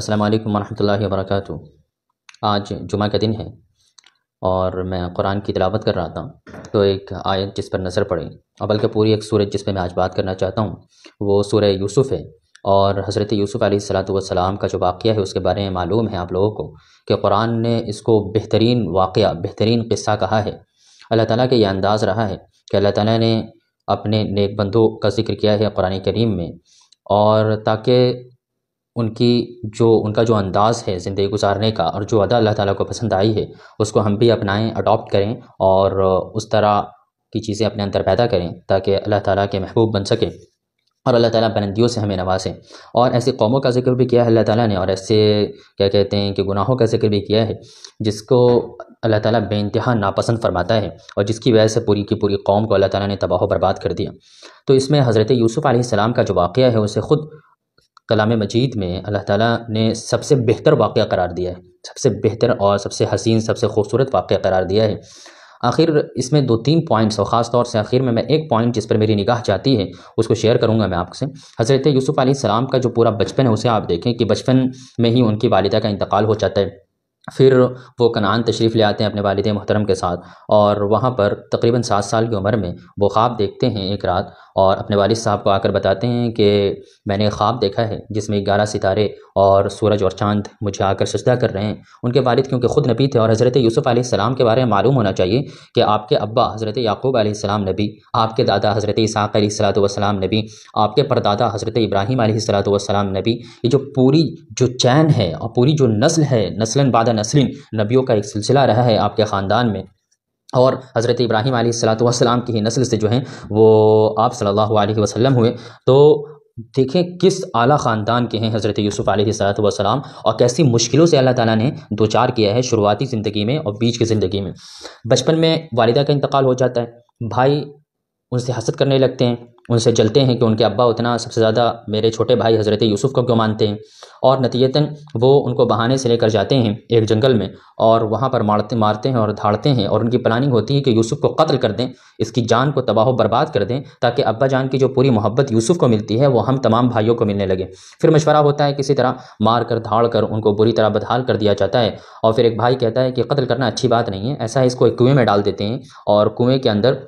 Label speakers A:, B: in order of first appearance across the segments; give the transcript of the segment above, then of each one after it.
A: अस्सलाम वालेकुम वरहमतुल्लाहि वबरकatuह आज जुमा का दिन है और मैं कुरान की तिलावत कर रहा था तो एक आयत जिस पर नज़र पड़े और बल्कि पूरी एक सूरज जिस पर मैं आज बात करना चाहता हूँ वो सूर्य यूसुफ़ है और हज़रत यूसुफ़ सलाम का जो वाक़ है उसके बारे में मालूम है आप लोगों को कि कुरान ने इसको बेहतरीन वाक़ बेहतरीन किस्सा कहा है अल्लाह ताला का यह अंदाज़ रहा है कि अल्लाह ताला ने अपने नेक बंदों का जिक्र किया है कुरान करीम में और ताकि उनकी जो उनका जो अंदाज़ है ज़िंदगी गुजारने का और जो अदा अल्लाह ताला को पसंद आई है उसको हम भी अपनाएं अडॉप्ट करें और उस तरह की चीज़ें अपने अंदर पैदा करें ताकि अल्लाह ताला के महबूब बन सकें और अल्लाह ताला बुलंदियों से हमें नवाजें और ऐसी कौमों का जिक्र भी किया है अल्लाह ताला ने और ऐसे क्या कहते हैं कि गुनाहों का जिक्र भी किया है जिसको अल्लाह ताला बेानतहा नापसंद फरमाता है और जिसकी वजह से पूरी की पूरी कौम को अल्लाह ताला ने तबाह बर्बाद कर दिया तो इसमें हज़रत यूसुफ़ सलाम का जो वाक़ है उसे ख़ुद कलाम मजीद में अल्लाह ताला ने सबसे बेहतर वाक़ करार दिया है सबसे बेहतर और सबसे हसीन सबसे खूबसूरत वाक़ करार दिया है आखिर इसमें दो तीन पॉइंट्स और ख़ास तौर से आखिर में मैं एक पॉइंट जिस पर मेरी निगाह जाती है उसको शेयर करूँगा मैं आपसे हज़रत यूसुफ़ सलाम का जो पूरा बचपन है उसे आप देखें कि बचपन में ही उनकी वालदा का इंतकाल हो जाता है फिर वो कनान तशरीफ़ ले आते हैं अपने वालद मोहतरम के साथ और वहाँ पर तकरीबन सात साल की उम्र में वो ख्वाब देखते हैं एक रात और अपने वालिद साहब को आकर बताते हैं कि मैंने ख्वाब देखा है जिसमें ग्यारह सितारे और सूरज और चांद मुझे आकर सजदा कर रहे हैं उनके वालिद क्योंकि ख़ुद नबी थे और हज़रत यूसुफ़ सलाम के बारे में मालूम होना चाहिए कि आपके अब्बा हज़रत याकूब आसमाम नबी आपके दादा हज़रत इसाक़ सलाम नबी आपके परदादा हज़रत इब्राहिम सलाम नबी ये जो पूरी जो चैन है और पूरी जो नस्ल है नस्लन बाद नस्लिन नबियों का एक सिलसिला रहा है आपके ख़ानदान में और हज़रत इब्राहिम सलाम की ही नस्ल से जो हैं वो आप सल्लल्लाहु अलैहि वसल्लम हुए तो देखें किस आला ख़ानदान के हैं हज़रत यूसुफ़ सलाम और कैसी मुश्किलों से अल्लाह ताला ने दो चार किया है शुरुआती ज़िंदगी में और बीच की ज़िंदगी में बचपन में वालदा का इंतकाल हो जाता है भाई उनसे हसद करने लगते हैं उनसे जलते हैं कि उनके अब्बा उतना सबसे ज़्यादा मेरे छोटे भाई हज़रत यूसुफ़ को क्यों मानते हैं और नतीजतन वो उनको बहाने से लेकर जाते हैं एक जंगल में और वहाँ पर मारते मारते हैं और धाड़ते हैं और उनकी प्लानिंग होती है कि यूसुफ़ को कत्ल कर दें इसकी जान को तबाह बर्बाद कर दें ताकि अब्बा जान की जो पूरी मोहब्बत यूसुफ़ को मिलती है वो हम तमाम भाइयों को मिलने लगे फिर मशवरा होता है किसी तरह मार कर धाड़ कर उनको बुरी तरह बदहाल कर दिया जाता है और फिर एक भाई कहता है कि कत्ल करना अच्छी बात नहीं है ऐसा है इसको एक कुएँ में डाल देते हैं और कुएँ के अंदर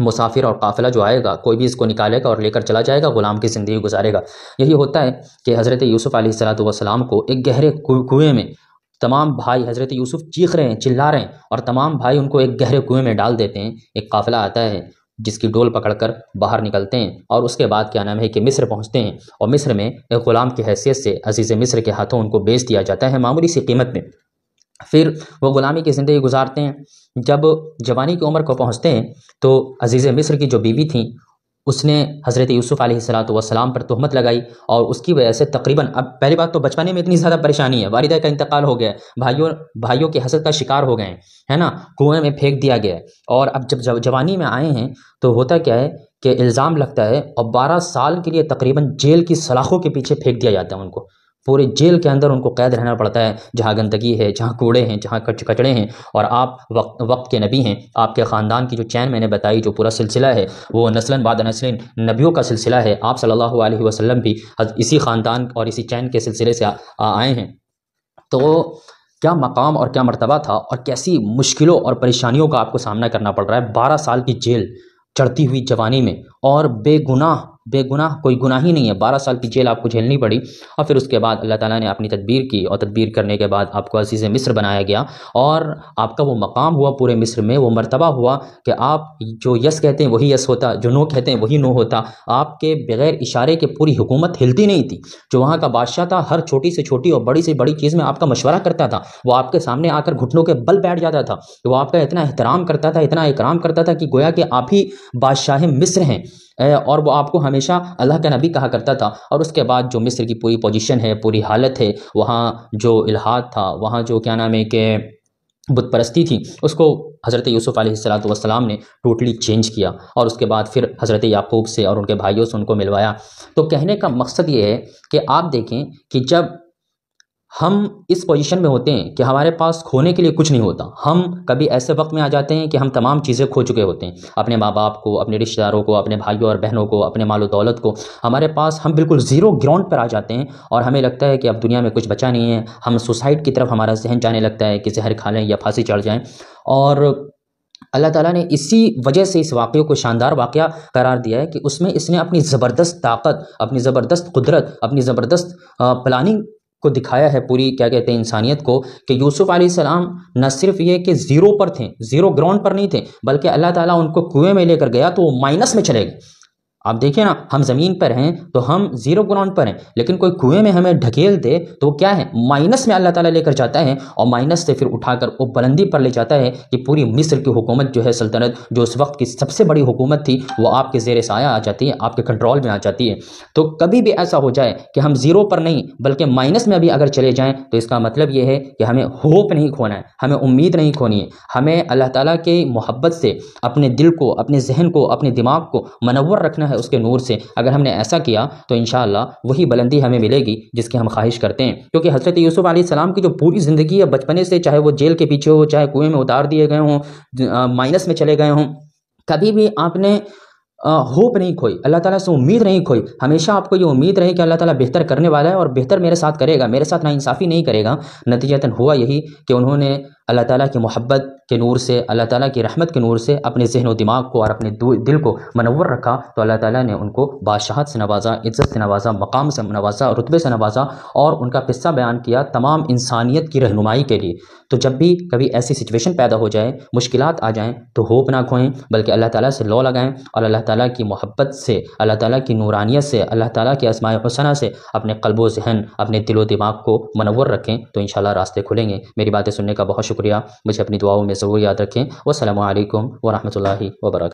A: मुसाफिर और काफिला जो आएगा कोई भी इसको निकालेगा और लेकर चला जाएगा ग़ुलाम की ज़िंदगी गुजारेगा यही होता है कि हज़रत यूसुफ़ सलाम को एक गहरे कुएँ में तमाम भाई हज़रत यूसुफ़ चीख रहे हैं चिल्ला रहे हैं और तमाम भाई उनको एक गहरे कुएँ में डाल देते हैं एक काफ़िला आता है जिसकी डोल पकड़कर बाहर निकलते हैं और उसके बाद क्या नाम है कि मिस्र पहुंचते हैं और मिस्र में एक ग़ुलाम की हैसियत से अजीज़ मिस्र के हाथों उनको बेच दिया जाता है मामूली सी कीमत में फिर वो ग़ुलामी की ज़िंदगी गुजारते हैं जब जवानी की उम्र को पहुँचते हैं तो अज़ीज़ मिस्र की जो बीवी थी उसने हज़रत यूसुफ़ सलाम पर तहमत लगाई और उसकी वजह से तकरीबन अब पहली बात तो बचपने में इतनी ज़्यादा परेशानी है वालदा का इंतकाल हो गया भाइयों भाइयों की हसद का शिकार हो गए हैं है ना कुएं में फेंक दिया गया और अब जब जवानी में आए हैं तो होता क्या है कि इल्ज़ाम लगता है और बारह साल के लिए तकरीबन जेल की सलाखों के पीछे फेंक दिया जाता है उनको पूरे जेल के अंदर उनको कैद रहना पड़ता है जहाँ गंदगी है जहाँ कूड़े हैं जहाँ कच कचड़े हैं और आप वक्त वक्त के नबी हैं आपके ख़ानदान की जो चैन मैंने बताई जो पूरा सिलसिला है वो नस्लन बाद नस्लिन नबियों का सिलसिला है आप सल्लल्लाहु अलैहि वसल्लम भी इसी ख़ानदान और इसी चैन के सिलसिले से आए हैं तो क्या मकाम और क्या मरतबा था और कैसी मुश्किलों और परेशानियों का आपको सामना करना पड़ रहा है बारह साल की जेल चढ़ती हुई जवानी में और बेगुनाह बेगुनाह कोई गुनाह ही नहीं है बारह साल की जेल आपको झेलनी पड़ी और फिर उसके बाद अल्लाह ताला ने अपनी तदबीर की और तदबीर करने के बाद आपको अजीज़ मिस्र बनाया गया और आपका वो मकाम हुआ पूरे मिस्र में वो मरतबा हुआ कि आप जो यस कहते हैं वही यस होता जो नो कहते हैं वही नो होता आपके बगैर इशारे के पूरी हुकूमत हिलती नहीं थी जो वहाँ का बादशाह था हर छोटी से छोटी और बड़ी से बड़ी चीज़ में आपका मशवरा करता था वो आपके सामने आकर घुटनों के बल बैठ जाता था वो आपका इतना एहतराम करता था इतना इकराम करता था कि गोया कि आप ही बादशाह मिस्र हैं और वो आपको हमेशा अल्लाह का नबी कहा करता था और उसके बाद जो मिस्र की पूरी पोजीशन है पूरी हालत है वहाँ जो इलाहाद था वहाँ जो क्या नाम है कि बुत परस्ती थी उसको हज़रत यूसुफ़ सलाम ने टोटली चेंज किया और उसके बाद फिर हज़रत याकूब से और उनके भाइयों से उनको मिलवाया तो कहने का मकसद ये है कि आप देखें कि जब हम इस पोजीशन में होते हैं कि हमारे पास खोने के लिए कुछ नहीं होता हम कभी ऐसे वक्त में आ जाते हैं कि हम तमाम चीज़ें खो चुके होते हैं अपने माँ बाप को अपने रिश्तेदारों को अपने भाइयों और बहनों को अपने मालो दौलत को हमारे पास हम बिल्कुल ज़ीरो ग्राउंड पर आ जाते हैं और हमें लगता है कि अब दुनिया में कुछ बचा नहीं है हम सुसाइड की तरफ हमारा जहन जाने लगता है कि जहर खा लें या फांसी चढ़ जाएँ और अल्लाह ताला ने इसी वजह से इस वाक़े को शानदार वाक़ करार दिया है कि उसमें इसने अपनी ज़बरदस्त ताकत अपनी ज़बरदस्त कुदरत अपनी ज़बरदस्त प्लानिंग को दिखाया है पूरी क्या कहते हैं इंसानियत को कि यूसुफ सलाम न सिर्फ ये कि ज़ीरो पर थे ज़ीरो ग्राउंड पर नहीं थे बल्कि अल्लाह ताला उनको कुएं में लेकर गया तो वो माइनस में चले गए आप देखिए ना हम ज़मीन पर हैं तो हम ज़ीरो ग्राउंड पर हैं लेकिन कोई कुएं में हमें ढकेल दे तो क्या है माइनस में अल्लाह ताला लेकर जाता है और माइनस से फिर उठाकर वो बुलंदी पर ले जाता है कि पूरी मिस्र की हुकूमत जो है सल्तनत जो उस वक्त की सबसे बड़ी हुकूमत थी वो आपके जेर साया आ जाती है आपके कंट्रोल में आ जाती है तो कभी भी ऐसा हो जाए कि हम ज़ीरो पर नहीं बल्कि माइनस में अभी अगर चले जाएँ तो इसका मतलब ये है कि हमें होप नहीं खोना है हमें उम्मीद नहीं खोनी है हमें अल्लाह ताली की मोहब्बत से अपने दिल को अपने जहन को अपने दिमाग को मनवर रखना है है उसके नूर से अगर हमने ऐसा किया तो इन वही बुलंदी हमें मिलेगी जिसकी हम ख्वाहिश करते हैं क्योंकि हज़रत यूसुफ़ सलाम की जो पूरी ज़िंदगी है बचपने से चाहे वो जेल के पीछे हो चाहे कुएं में उतार दिए गए हों माइनस में चले गए हों कभी भी आपने होप नहीं खोई अल्लाह ताला से उम्मीद नहीं खोई हमेशा आपको ये उम्मीद रही कि अल्लाह ताला बेहतर करने वाला है और बेहतर मेरे साथ करेगा मेरे साथ इंसाफ़ी नहीं करेगा नतीजतन हुआ यही कि उन्होंने अल्लाह ताला की मोहब्बत के नूर से अल्लाह ताला की रहमत के नूर से अपने जहन व दिमाग को और अपने दिल को मनवर रखा तो अल्लाह ताला ने उनको बादशाहत से नवाजा इज्जत से नवाजा मकाम से नवाजा रुतबे से नवाजा और उनका किस्सा बयान किया तमाम इंसानियत की रहनुमाई के लिए तो जब भी कभी ऐसी सिचुएशन पैदा हो जाए मुश्किल आ जाएँ तो होप ना खोएँ बल्कि अल्लाह ताली से लो लगाएँ और अल्लाह ताली की मोहब्बत से अल्लाह ताली की नूरानियत से अल्लाह ताली के आसमाय हसना से अपने कल्बो जहन अपने दिलो दिमाग को मनवर रखें तो इन रास्ते खुलेंगे मेरी बातें सुनने का बहुत शुक्रिया मुझे अपनी दुआओं में ज़रूर याद रखें वालकम वरहमल वर्क